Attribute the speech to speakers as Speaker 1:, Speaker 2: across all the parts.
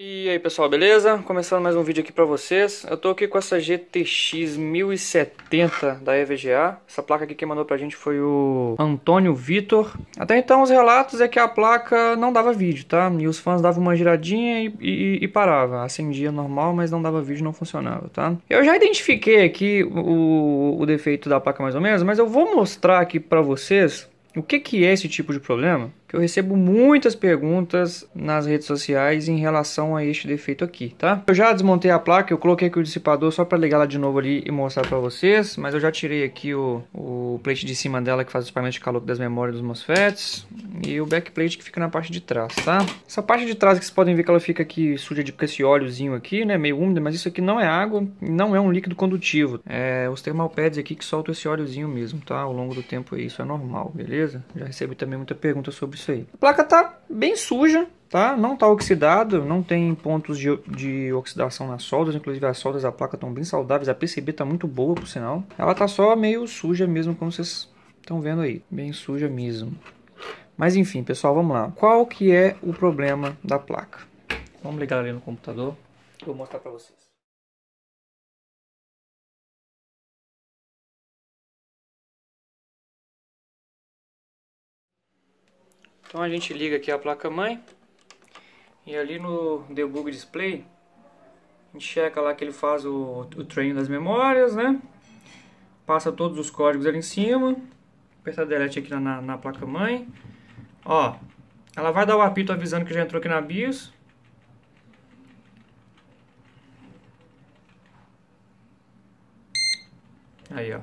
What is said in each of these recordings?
Speaker 1: E aí pessoal, beleza? Começando mais um vídeo aqui pra vocês. Eu tô aqui com essa GTX 1070 da EVGA. Essa placa aqui quem mandou pra gente foi o Antônio Vitor. Até então os relatos é que a placa não dava vídeo, tá? E os fãs davam uma giradinha e, e, e parava. Acendia normal, mas não dava vídeo, não funcionava, tá? Eu já identifiquei aqui o, o defeito da placa mais ou menos, mas eu vou mostrar aqui pra vocês o que, que é esse tipo de problema que eu recebo muitas perguntas nas redes sociais em relação a este defeito aqui, tá? Eu já desmontei a placa, eu coloquei aqui o dissipador só para ligar ela de novo ali e mostrar para vocês, mas eu já tirei aqui o, o plate de cima dela que faz o espalhamento de calor das memórias dos MOSFETs e o backplate que fica na parte de trás, tá? Essa parte de trás que vocês podem ver que ela fica aqui suja de com esse óleozinho aqui, né, meio úmida, mas isso aqui não é água, não é um líquido condutivo. É os thermal pads aqui que soltam esse óleozinho mesmo, tá? Ao longo do tempo é isso é normal, beleza? Já recebi também muita pergunta sobre isso aí. A placa tá bem suja, tá? Não tá oxidado, não tem pontos de, de oxidação nas soldas, inclusive as soldas da placa estão bem saudáveis, a PCB tá muito boa, por sinal. Ela tá só meio suja mesmo, como vocês estão vendo aí, bem suja mesmo. Mas enfim, pessoal, vamos lá. Qual que é o problema da placa? Vamos ligar ali no computador, vou mostrar para vocês. Então a gente liga aqui a placa-mãe e ali no debug display a gente checa lá que ele faz o, o treino das memórias, né? Passa todos os códigos ali em cima. Apertar delete aqui na, na placa-mãe. Ó, ela vai dar o apito avisando que já entrou aqui na BIOS. Aí, ó.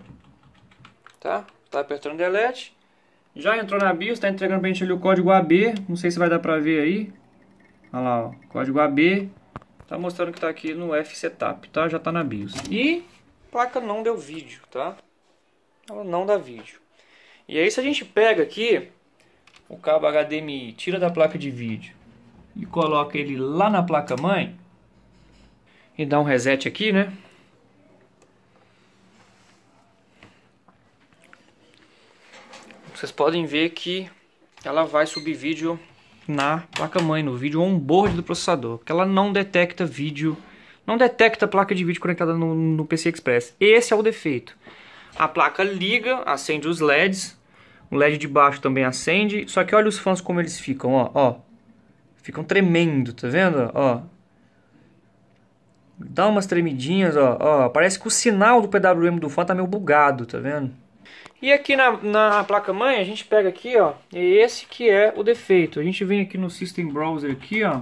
Speaker 1: Tá? Tá apertando delete. Já entrou na BIOS, está entregando para a gente ali o código AB. Não sei se vai dar para ver aí. Olha lá, ó, código AB. Tá mostrando que está aqui no F-Setup, tá? Já está na BIOS. E placa não deu vídeo, tá? Ela não dá vídeo. E aí se a gente pega aqui o cabo HDMI, tira da placa de vídeo e coloca ele lá na placa mãe e dá um reset aqui, né? vocês podem ver que ela vai subir vídeo na placa-mãe, no vídeo onboard do processador, que ela não detecta vídeo, não detecta placa de vídeo conectada no, no PC Express. Esse é o defeito. A placa liga, acende os LEDs, o LED de baixo também acende, só que olha os fãs como eles ficam, ó, ó. Ficam tremendo, tá vendo? Ó. Dá umas tremidinhas, ó, ó. Parece que o sinal do PWM do fã tá meio bugado, tá vendo? E aqui na, na placa-mãe, a gente pega aqui, ó, é esse que é o defeito. A gente vem aqui no System Browser aqui, ó,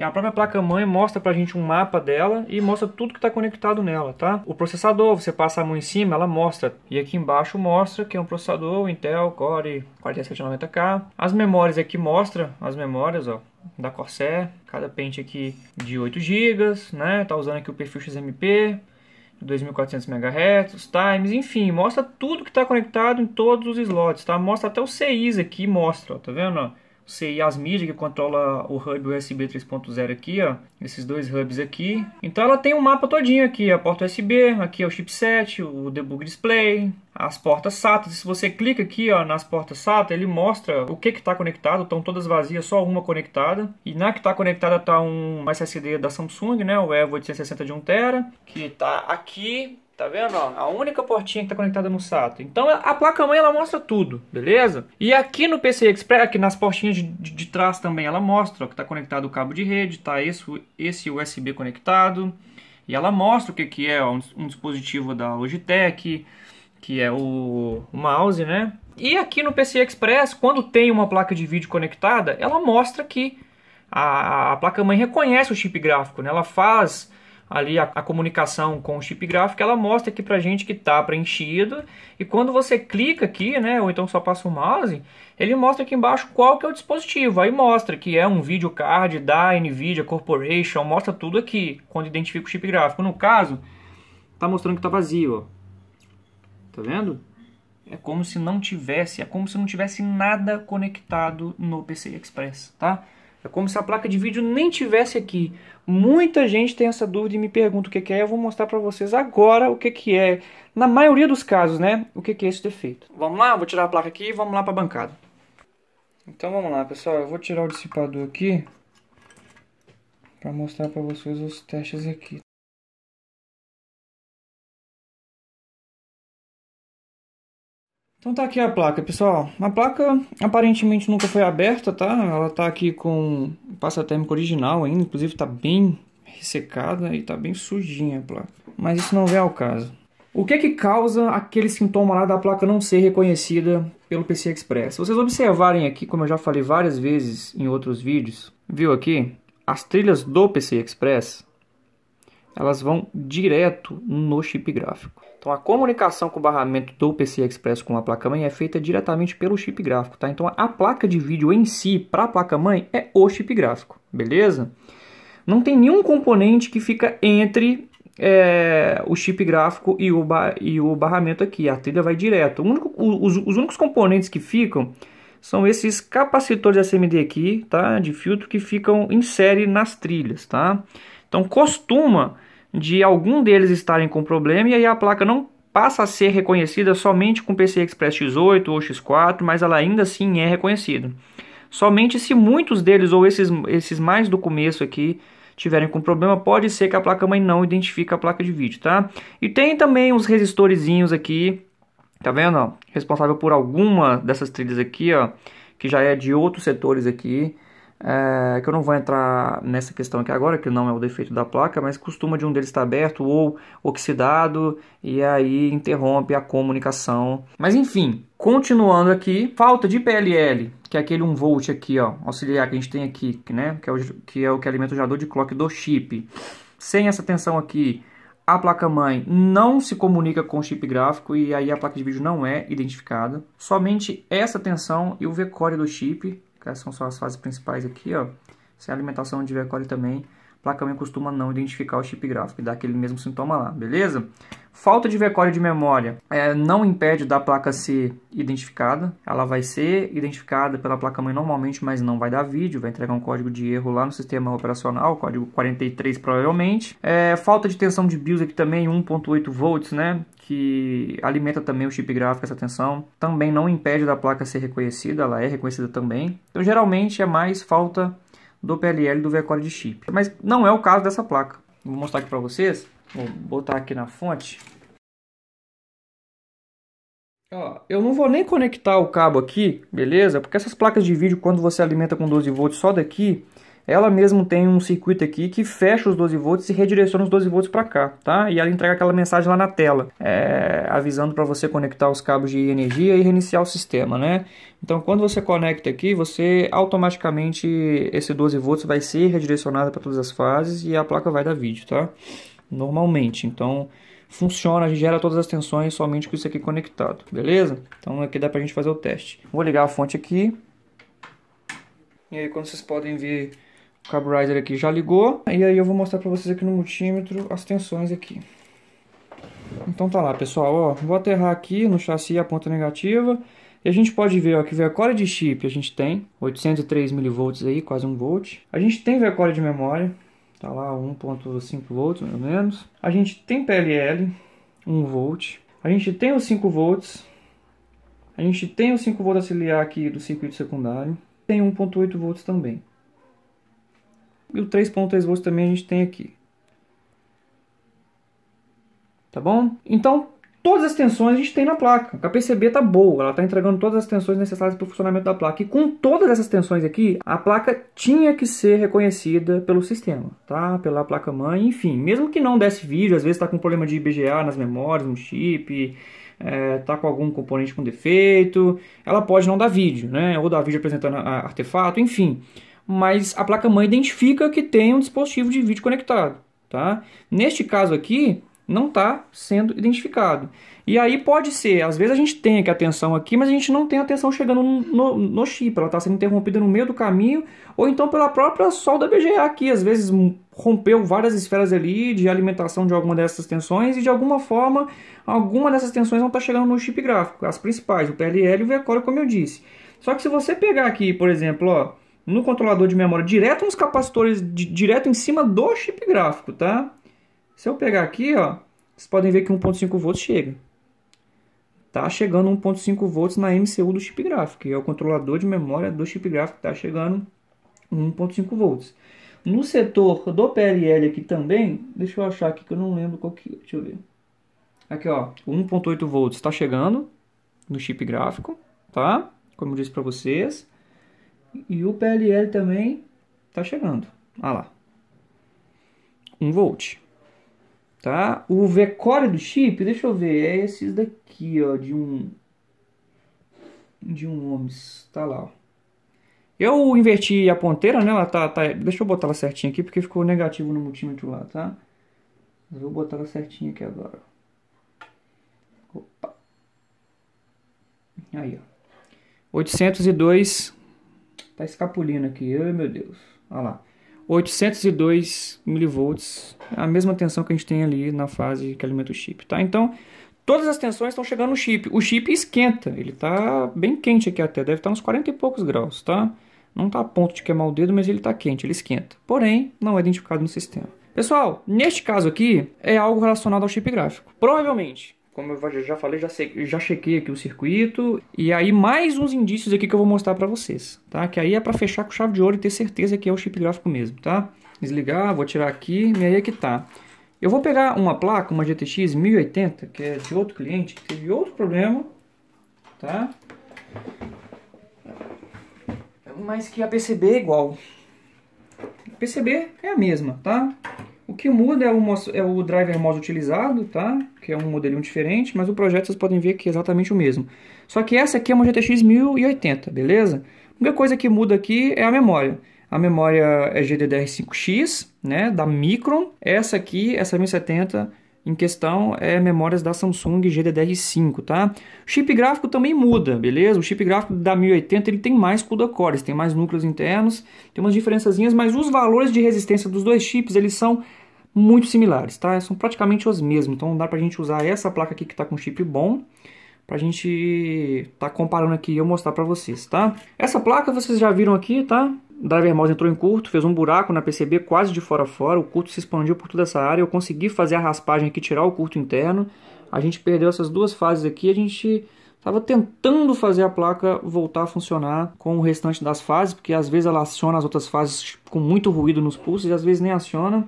Speaker 1: a própria placa-mãe mostra pra gente um mapa dela e mostra tudo que está conectado nela, tá? O processador, você passa a mão em cima, ela mostra. E aqui embaixo mostra que é um processador Intel Core 4790K. As memórias aqui mostra as memórias, ó, da Corsair. Cada pente aqui de 8 GB, né? Tá usando aqui o perfil XMP. 2400 MHz, times, enfim, mostra tudo que está conectado em todos os slots, tá? Mostra até o CIs aqui, mostra, ó, tá vendo? Ó? ser Yasmid, que controla o hub USB 3.0 aqui, ó, esses dois hubs aqui. Então ela tem um mapa todinho aqui, a porta USB, aqui é o chipset, o debug display, as portas SATA. Se você clica aqui ó, nas portas SATA, ele mostra o que está conectado. Estão todas vazias, só uma conectada. E na que está conectada está um SSD da Samsung, né, o Evo 860 de 1TB, que está aqui Tá vendo? Ó? A única portinha que está conectada no SATA. Então a placa-mãe ela mostra tudo, beleza? E aqui no PCI Express, aqui nas portinhas de, de, de trás também ela mostra ó, que está conectado o cabo de rede, tá esse, esse USB conectado. E ela mostra o que, que é ó, um, um, dispositivo da Logitech, que é o, o mouse, né? E aqui no PCI Express, quando tem uma placa de vídeo conectada, ela mostra que a, a placa-mãe reconhece o chip gráfico, né? Ela faz ali a, a comunicação com o chip gráfico, ela mostra aqui pra gente que está preenchido. E quando você clica aqui, né, ou então só passa o mouse, ele mostra aqui embaixo qual que é o dispositivo. Aí mostra que é um card da NVIDIA Corporation, mostra tudo aqui, quando identifica o chip gráfico. No caso, tá mostrando que tá vazio, ó. Tá vendo? É como se não tivesse, é como se não tivesse nada conectado no PCI Express, tá? É como se a placa de vídeo nem tivesse aqui. Muita gente tem essa dúvida e me pergunta o que é. Eu vou mostrar para vocês agora o que é. Na maioria dos casos, né? O que é esse defeito. Vamos lá, vou tirar a placa aqui e vamos lá para a bancada. Então vamos lá, pessoal. Eu vou tirar o dissipador aqui para mostrar para vocês os testes aqui. Então tá aqui a placa, pessoal. A placa aparentemente nunca foi aberta, tá? Ela tá aqui com passa térmico original ainda, inclusive tá bem ressecada e tá bem sujinha a placa. Mas isso não vem ao caso. O que é que causa aquele sintoma lá da placa não ser reconhecida pelo PC Express? Se vocês observarem aqui, como eu já falei várias vezes em outros vídeos, viu aqui? As trilhas do PC Express, elas vão direto no chip gráfico. Então a comunicação com o barramento do PCI Express com a placa-mãe é feita diretamente pelo chip gráfico, tá? Então a placa de vídeo em si para a placa-mãe é o chip gráfico, beleza? Não tem nenhum componente que fica entre é, o chip gráfico e o, e o barramento aqui. A trilha vai direto. Único, os, os, únicos componentes que ficam são esses capacitores SMD aqui, tá? De filtro que ficam em série nas trilhas, tá? Então costuma de algum deles estarem com problema e aí a placa não passa a ser reconhecida somente com PCI Express X8 ou X4, mas ela ainda assim é reconhecida. Somente se muitos deles ou esses, esses mais do começo aqui tiverem com problema, pode ser que a placa-mãe não identifique a placa de vídeo, tá? E tem também uns resistorezinhos aqui, tá vendo? Responsável por alguma dessas trilhas aqui, ó, que já é de outros setores aqui é, que eu não vou entrar nessa questão aqui agora, que não é o defeito da placa, mas costuma de um deles estar aberto ou oxidado e aí interrompe a comunicação. Mas enfim, continuando aqui, falta de PLL, que é aquele 1V aqui, ó, auxiliar que a gente tem aqui, né, que é o que, é o que alimenta o gerador de clock do chip. Sem essa tensão aqui, a placa-mãe não se comunica com o chip gráfico e aí a placa de vídeo não é identificada. Somente essa tensão e o VCore do chip que são só as fases principais aqui, ó. Se a alimentação tiver core também, placa-mãe costuma não identificar o chip gráfico e dá aquele mesmo sintoma lá, beleza? Falta de recorde de memória é, não impede da placa ser identificada. Ela vai ser identificada pela placa-mãe normalmente, mas não vai dar vídeo, vai entregar um código de erro lá no sistema operacional, código 43 provavelmente. É, falta de tensão de BIOS aqui também, 1.8 volts, né? Que alimenta também o chip gráfico, essa tensão. Também não impede da placa ser reconhecida, ela é reconhecida também. Então, geralmente é mais falta do PLL do V-Core de chip. Mas não é o caso dessa placa. Vou mostrar aqui para vocês. Vou botar aqui na fonte. Ó, eu não vou nem conectar o cabo aqui, beleza? Porque essas placas de vídeo, quando você alimenta com 12 volts só daqui, ela mesmo tem um circuito aqui que fecha os 12 volts e redireciona os 12 volts para cá, tá? E ela entrega aquela mensagem lá na tela, é, avisando para você conectar os cabos de energia e reiniciar o sistema, né? Então, quando você conecta aqui, você automaticamente esse 12 volts vai ser redirecionado para todas as fases e a placa vai dar vídeo, tá? Normalmente, então funciona, gera todas as tensões somente com isso aqui conectado, beleza? Então aqui dá pra gente fazer o teste. Vou ligar a fonte aqui. E aí, quando vocês podem ver, o carburizer aqui já ligou. E aí eu vou mostrar pra vocês aqui no multímetro as tensões aqui. Então tá lá, pessoal. Ó, vou aterrar aqui no chassi a ponta negativa. E a gente pode ver ó, que veicora de chip a gente tem, 803 mV aí, quase 1 volt. A gente tem veicora de memória, tá lá 1.5 volts, mais ou menos. A gente tem PLL, 1 volt. A gente tem os 5 volts. A gente tem os 5 volts auxiliar aqui do circuito secundário. Tem 1.8 volts também. E o 3.3 volts também a gente tem aqui. Tá bom? Então, todas as tensões a gente tem na placa. A PCB tá boa, ela tá entregando todas as tensões necessárias para o funcionamento da placa. E com todas essas tensões aqui, a placa tinha que ser reconhecida pelo sistema, tá? Pela placa mãe, enfim. Mesmo que não desse vídeo, às vezes tá com problema de IBGA nas memórias, no chip, é, tá com algum componente com defeito, ela pode não dar vídeo, né? Ou dar vídeo apresentando artefato, enfim mas a placa-mãe identifica que tem um dispositivo de vídeo conectado. Tá? Neste caso aqui, não está sendo identificado. E aí pode ser, às vezes a gente tem aqui a tensão aqui, mas a gente não tem a tensão chegando no, no chip, ela está sendo interrompida no meio do caminho, ou então pela própria solda BGA aqui, às vezes rompeu várias esferas ali de alimentação de alguma dessas tensões e de alguma forma alguma dessas tensões não está chegando no chip gráfico, as principais, o PLL e o VCore, como eu disse. Só que se você pegar aqui, por exemplo, ó, no controlador de memória direto nos capacitores, de, direto em cima do chip gráfico, tá? Se eu pegar aqui, ó, vocês podem ver que 1.5 volts chega. Tá chegando 1.5 volts na MCU do chip gráfico, que é o controlador de memória do chip gráfico, tá chegando 1.5 volts. No setor do PLL aqui também, deixa eu achar aqui que eu não lembro qual que, é, deixa eu ver. Aqui, ó, 1.8 volts está chegando no chip gráfico, tá? Como eu disse para vocês. E o PLL também tá chegando. Olha lá. 1 volt. Tá? O V-Core do chip, deixa eu ver, é esses daqui, ó, de um de um ohms, tá lá, ó. Eu inverti a ponteira, né? Ela tá, tá, deixa eu botar ela certinha aqui porque ficou negativo no multímetro lá, tá? Eu vou botar ela certinha aqui agora. Opa. Aí, ó. 802 Tá escapulindo aqui. Ai, meu Deus. Olha lá. 802 milivolts. É a mesma tensão que a gente tem ali na fase que alimenta o chip, tá? Então, todas as tensões estão chegando no chip. O chip esquenta. Ele tá bem quente aqui até. Deve estar tá uns 40 e poucos graus, tá? Não está a ponto de queimar o dedo, mas ele está quente, ele esquenta. Porém, não é identificado no sistema. Pessoal, neste caso aqui, é algo relacionado ao chip gráfico. Provavelmente, como eu já falei, já, já chequei aqui o circuito. E aí mais uns indícios aqui que eu vou mostrar para vocês, tá? Que aí é para fechar com chave de ouro e ter certeza que é o chip gráfico mesmo, tá? Desligar, vou tirar aqui, e aí é que tá. Eu vou pegar uma placa, uma GTX 1080, que é de outro cliente, que teve outro problema, tá? Mas que a PCB é igual. A PCB é a mesma, tá? O que muda é o, é o driver mouse utilizado, tá? Que é um modelinho diferente, mas o projeto vocês podem ver que é exatamente o mesmo. Só que essa aqui é uma GTX 1080, beleza? A única coisa que muda aqui é a memória. A memória é GDDR5X, né, da Micron. Essa aqui, essa 1070 em questão é memórias da Samsung GDDR5, tá? O chip gráfico também muda, beleza? O chip gráfico da 1080 ele tem mais CUDA cores, tem mais núcleos internos, tem umas diferençazinhas, mas os valores de resistência dos dois chips eles são muito similares, tá? São praticamente os mesmos, então dá pra gente usar essa placa aqui que tá com chip bom, pra gente tá comparando aqui e eu mostrar pra vocês, tá? Essa placa vocês já viram aqui, tá? O driver mouse entrou em curto, fez um buraco na PCB quase de fora a fora, o curto se expandiu por toda essa área, eu consegui fazer a raspagem aqui, tirar o curto interno, a gente perdeu essas duas fases aqui, a gente estava tentando fazer a placa voltar a funcionar com o restante das fases, porque às vezes ela aciona as outras fases com muito ruído nos pulsos e às vezes nem aciona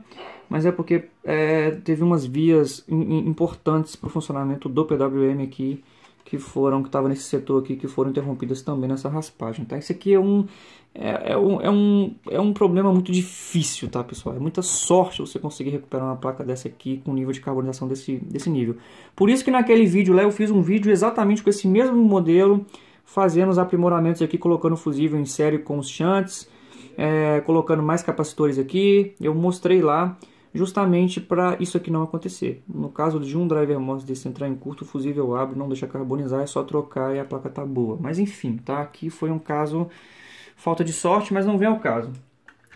Speaker 1: mas é porque é, teve umas vias importantes para o funcionamento do PWM aqui, que foram, que estava nesse setor aqui, que foram interrompidas também nessa raspagem, tá? Isso aqui é um, é, é, um, é, um, é um problema muito difícil, tá, pessoal? É muita sorte você conseguir recuperar uma placa dessa aqui com nível de carbonização desse, desse nível. Por isso que naquele vídeo lá eu fiz um vídeo exatamente com esse mesmo modelo, fazendo os aprimoramentos aqui, colocando fusível em série com os shunts, é, colocando mais capacitores aqui, eu mostrei lá justamente para isso aqui não acontecer. No caso de um driver MOS desse entrar em curto, o fusível abre, não deixa carbonizar, é só trocar e a placa tá boa. Mas enfim, tá? Aqui foi um caso falta de sorte, mas não vem ao caso.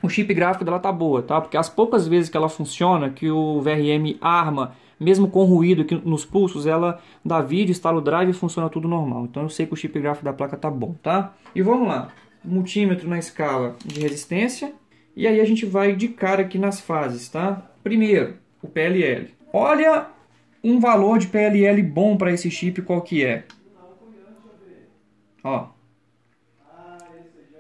Speaker 1: O chip gráfico dela tá boa, tá? Porque as poucas vezes que ela funciona, que o VRM arma, mesmo com ruído aqui nos pulsos, ela dá vídeo, instala o drive e funciona tudo normal. Então eu sei que o chip gráfico da placa tá bom, tá? E vamos lá. Multímetro na escala de resistência, e aí a gente vai de cara aqui nas fases, tá? Primeiro, o PLL. Olha um valor de PLL bom para esse chip, qual que é? Ó.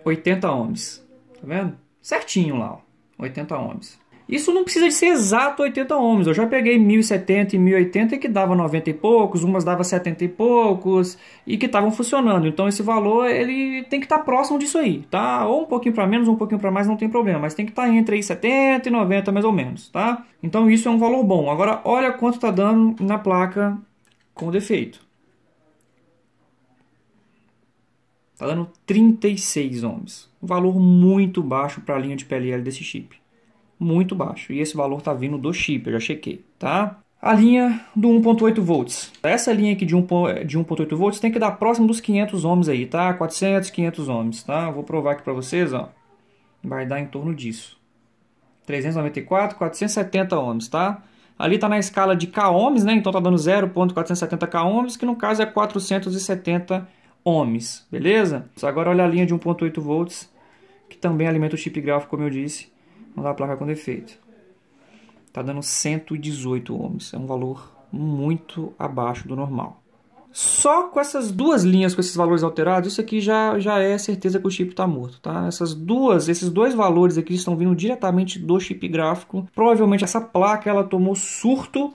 Speaker 1: 80 ohms. Tá vendo? Certinho lá, ó. 80 ohms. Isso não precisa de ser exato 80 ohms. Eu já peguei 1070 e 1080 que dava 90 e poucos, umas dava 70 e poucos e que estavam funcionando. Então esse valor ele tem que estar tá próximo disso aí, tá? Ou um pouquinho para menos, um pouquinho para mais, não tem problema, mas tem que estar tá entre aí 70 e 90 mais ou menos, tá? Então isso é um valor bom. Agora olha quanto está dando na placa com defeito. Está dando 36 ohms. Um valor muito baixo para a linha de PLL desse chip muito baixo. E esse valor está vindo do chip, eu já chequei, tá? A linha do 1.8 volts. Essa linha aqui de 1.8 volts tem que dar próximo dos 500 ohms aí, tá? 400, 500 ohms, tá? Vou provar aqui para vocês, ó. Vai dar em torno disso. 394, 470 ohms, tá? Ali está na escala de k ohms, né? Então está dando 0.470 k ohms, que no caso é 470 ohms, beleza? Agora olha a linha de 1.8 volts, que também alimenta o chip gráfico, como eu disse. Vamos a placa com defeito. Está dando 118 ohms. É um valor muito abaixo do normal. Só com essas duas linhas, com esses valores alterados, isso aqui já, já é certeza que o chip está morto, tá? Essas duas, esses dois valores aqui estão vindo diretamente do chip gráfico. Provavelmente essa placa ela tomou surto,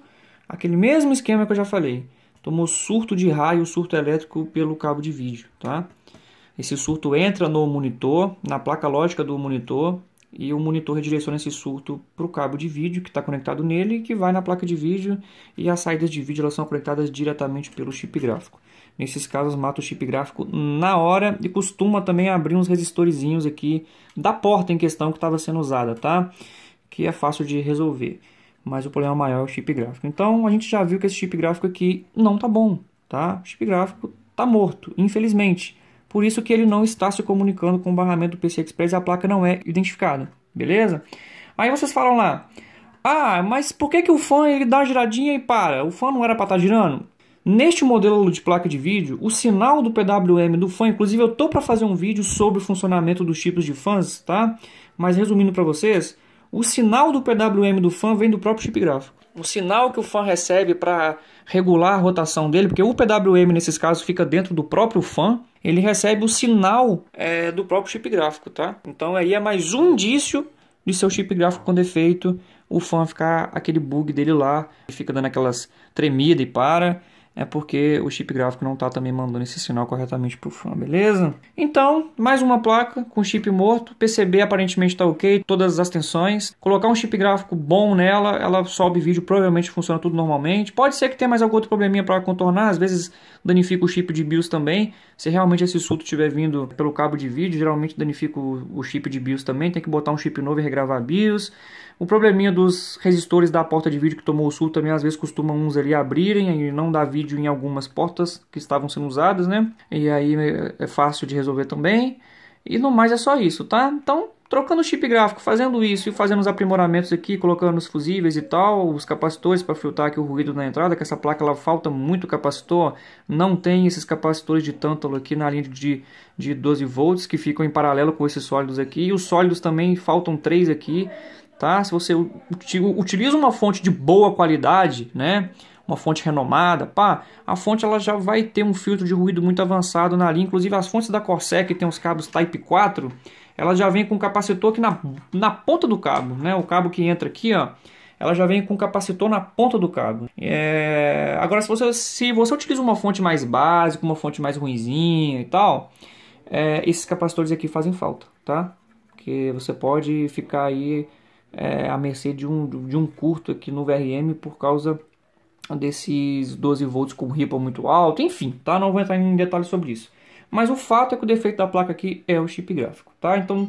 Speaker 1: aquele mesmo esquema que eu já falei. Tomou surto de raio, surto elétrico pelo cabo de vídeo, tá? Esse surto entra no monitor, na placa lógica do monitor, e o monitor redireciona esse surto para o cabo de vídeo que está conectado nele, que vai na placa de vídeo e as saídas de vídeo elas são conectadas diretamente pelo chip gráfico. Nesses casos, mata o chip gráfico na hora e costuma também abrir uns resistorzinhos aqui da porta em questão que estava sendo usada, tá? Que é fácil de resolver, mas o problema maior é o chip gráfico. Então, a gente já viu que esse chip gráfico aqui não tá bom, tá? O chip gráfico tá morto, infelizmente. Por isso que ele não está se comunicando com o barramento do PC Express e a placa não é identificada, beleza? Aí vocês falam lá, ah, mas por que, que o fã ele dá giradinha e para? O fã não era para estar tá girando? Neste modelo de placa de vídeo, o sinal do PWM do fã, inclusive eu tô para fazer um vídeo sobre o funcionamento dos tipos de fãs, tá? Mas resumindo para vocês, o sinal do PWM do fã vem do próprio chip gráfico um sinal que o fã recebe para regular a rotação dele, porque o PWM nesses casos fica dentro do próprio fã, ele recebe o sinal é, do próprio chip gráfico, tá? Então aí é mais um indício de seu chip gráfico com defeito, é o fã ficar aquele bug dele lá, fica dando aquelas tremidas e para é porque o chip gráfico não está também mandando esse sinal corretamente para o fã, beleza? Então, mais uma placa com chip morto, PCB aparentemente está ok, todas as tensões. Colocar um chip gráfico bom nela, ela sobe vídeo, provavelmente funciona tudo normalmente. Pode ser que tenha mais algum outro probleminha para contornar, às vezes danifica o chip de BIOS também. Se realmente esse surto estiver vindo pelo cabo de vídeo, geralmente danifica o chip de BIOS também, tem que botar um chip novo e regravar BIOS. O probleminha dos resistores da porta de vídeo que tomou o surto também, às vezes costumam uns ali abrirem e não dá vídeo vídeo em algumas portas que estavam sendo usadas, né? E aí é, é fácil de resolver também. E no mais é só isso, tá? Então, trocando o chip gráfico, fazendo isso e fazendo os aprimoramentos aqui, colocando os fusíveis e tal, os capacitores para filtrar aqui o ruído na entrada, que essa placa ela falta muito capacitor, não tem esses capacitores de tântalo aqui na linha de, de 12 volts que ficam em paralelo com esses sólidos aqui, e os sólidos também faltam três aqui, tá? Se você utiliza uma fonte de boa qualidade, né? uma fonte renomada, pá, a fonte ela já vai ter um filtro de ruído muito avançado na linha, inclusive as fontes da Corsair que tem os cabos Type 4, ela já vem com capacitor aqui na, na ponta do cabo, né? O cabo que entra aqui, ó, ela já vem com capacitor na ponta do cabo. É... Agora, se você, se você utiliza uma fonte mais básica, uma fonte mais ruinzinha e tal, é, esses capacitores aqui fazem falta, tá? Porque você pode ficar aí é, à mercê de um, de um curto aqui no VRM por causa desses 12 volts com ripa muito alto, enfim, tá? Não vou entrar em detalhes sobre isso. Mas o fato é que o defeito da placa aqui é o chip gráfico, tá? Então,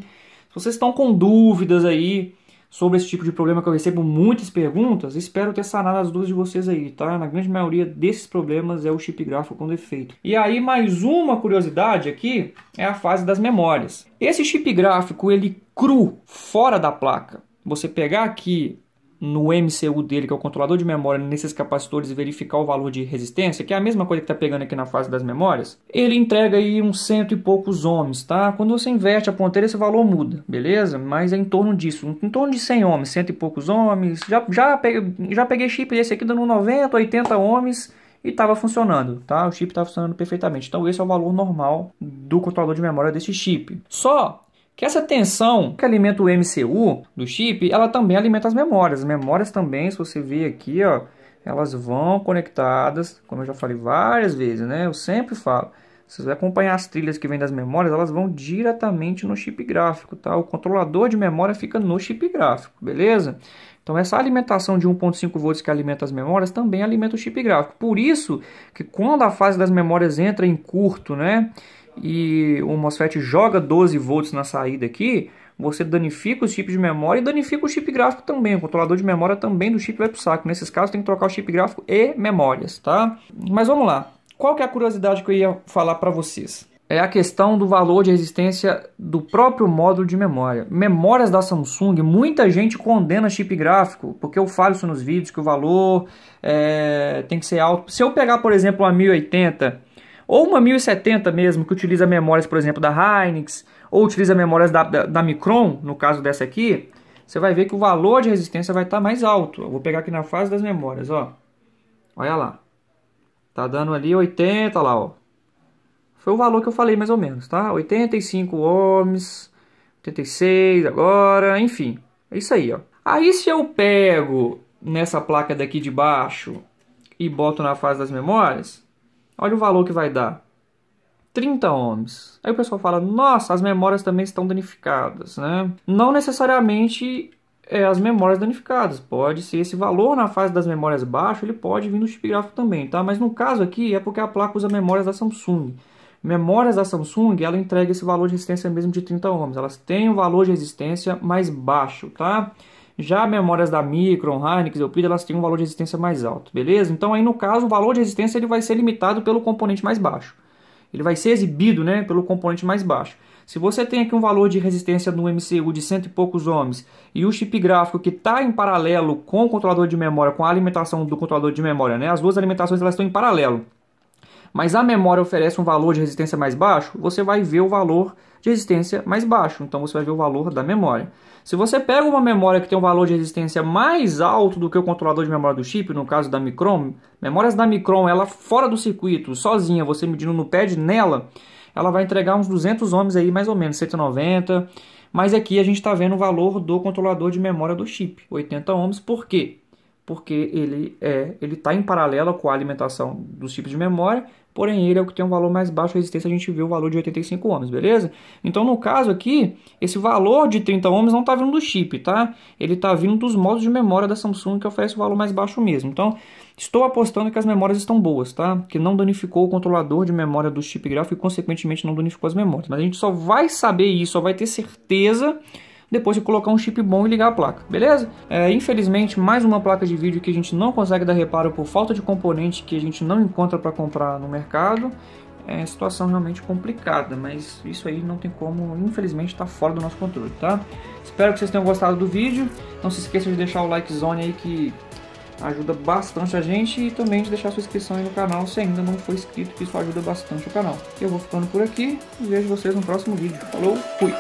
Speaker 1: se vocês estão com dúvidas aí sobre esse tipo de problema que eu recebo muitas perguntas, espero ter sanado as dúvidas de vocês aí, tá? Na grande maioria desses problemas é o chip gráfico com defeito. E aí mais uma curiosidade aqui é a fase das memórias. Esse chip gráfico ele cru fora da placa. Você pegar aqui no MCU dele, que é o controlador de memória, nesses capacitores e verificar o valor de resistência, que é a mesma coisa que está pegando aqui na fase das memórias, ele entrega aí uns cento e poucos ohms, tá? Quando você inverte a ponteira, esse valor muda, beleza? Mas é em torno disso, em torno de 100 ohms, cento e poucos ohms. Já, já, peguei, já peguei chip esse aqui dando 90, 80 ohms e estava funcionando, tá? O chip estava funcionando perfeitamente. Então esse é o valor normal do controlador de memória desse chip. Só que essa tensão que alimenta o MCU do chip, ela também alimenta as memórias. As memórias também, se você ver aqui, ó, elas vão conectadas, como eu já falei várias vezes, né? Eu sempre falo. Se você acompanhar as trilhas que vêm das memórias, elas vão diretamente no chip gráfico, tá? O controlador de memória fica no chip gráfico, beleza? Então essa alimentação de 1.5 volts que alimenta as memórias também alimenta o chip gráfico. Por isso que quando a fase das memórias entra em curto, né? e o MOSFET joga 12 volts na saída aqui, você danifica o chip de memória e danifica o chip gráfico também. O controlador de memória também do chip vai pro saco. Nesses casos tem que trocar o chip gráfico e memórias, tá? Mas vamos lá. Qual que é a curiosidade que eu ia falar para vocês? É a questão do valor de resistência do próprio módulo de memória. Memórias da Samsung, muita gente condena chip gráfico, porque eu falo isso nos vídeos, que o valor é, tem que ser alto. Se eu pegar, por exemplo, a 1080 ou uma 1070 mesmo, que utiliza memórias, por exemplo, da Hynix, ou utiliza memórias da, da, da Micron, no caso dessa aqui, você vai ver que o valor de resistência vai estar tá mais alto. Eu vou pegar aqui na fase das memórias, ó. Olha lá. Tá dando ali 80 lá, ó. Foi o valor que eu falei mais ou menos, tá? 85 ohms, 86 agora, enfim. É isso aí, ó. Aí se eu pego nessa placa daqui de baixo e boto na fase das memórias, Olha o valor que vai dar. 30 ohms. Aí o pessoal fala: nossa, as memórias também estão danificadas, né? Não necessariamente é, as memórias danificadas. Pode ser esse valor na fase das memórias baixo, ele pode vir no chip gráfico também, tá? Mas no caso aqui é porque a placa usa memórias da Samsung. Memórias da Samsung, ela entrega esse valor de resistência mesmo de 30 ohms. Elas têm um valor de resistência mais baixo, tá? Já memórias da Micron, Hynix, Elpida, elas têm um valor de resistência mais alto, beleza? Então aí no caso o valor de resistência ele vai ser limitado pelo componente mais baixo. Ele vai ser exibido né, pelo componente mais baixo. Se você tem aqui um valor de resistência no MCU de cento e poucos ohms e o chip gráfico que está em paralelo com o controlador de memória, com a alimentação do controlador de memória, né? As duas alimentações elas estão em paralelo. Mas a memória oferece um valor de resistência mais baixo, você vai ver o valor de resistência mais baixo. Então você vai ver o valor da memória. Se você pega uma memória que tem um valor de resistência mais alto do que o controlador de memória do chip, no caso da Micron, memórias da Micron, ela fora do circuito, sozinha, você medindo no pad nela, ela vai entregar uns 200 ohms aí, mais ou menos, 190. Mas aqui a gente está vendo o valor do controlador de memória do chip, 80 ohms. Por quê? Porque ele é, ele está em paralelo com a alimentação dos chips de memória porém ele é o que tem um valor mais baixo de resistência, a gente vê o valor de 85 ohms, beleza? Então no caso aqui, esse valor de 30 ohms não está vindo do chip, tá? Ele está vindo dos modos de memória da Samsung que oferece o valor mais baixo mesmo. Então estou apostando que as memórias estão boas, tá? Que não danificou o controlador de memória do chip gráfico e consequentemente não danificou as memórias. Mas a gente só vai saber isso, só vai ter certeza depois de colocar um chip bom e ligar a placa, beleza? É, infelizmente, mais uma placa de vídeo que a gente não consegue dar reparo por falta de componente que a gente não encontra para comprar no mercado. É situação realmente complicada, mas isso aí não tem como, infelizmente, está fora do nosso controle, tá? Espero que vocês tenham gostado do vídeo. Não se esqueça de deixar o likezone aí que ajuda bastante a gente e também de deixar sua inscrição aí no canal se ainda não for inscrito, que isso ajuda bastante o canal. Eu vou ficando por aqui e vejo vocês no próximo vídeo. Falou, fui!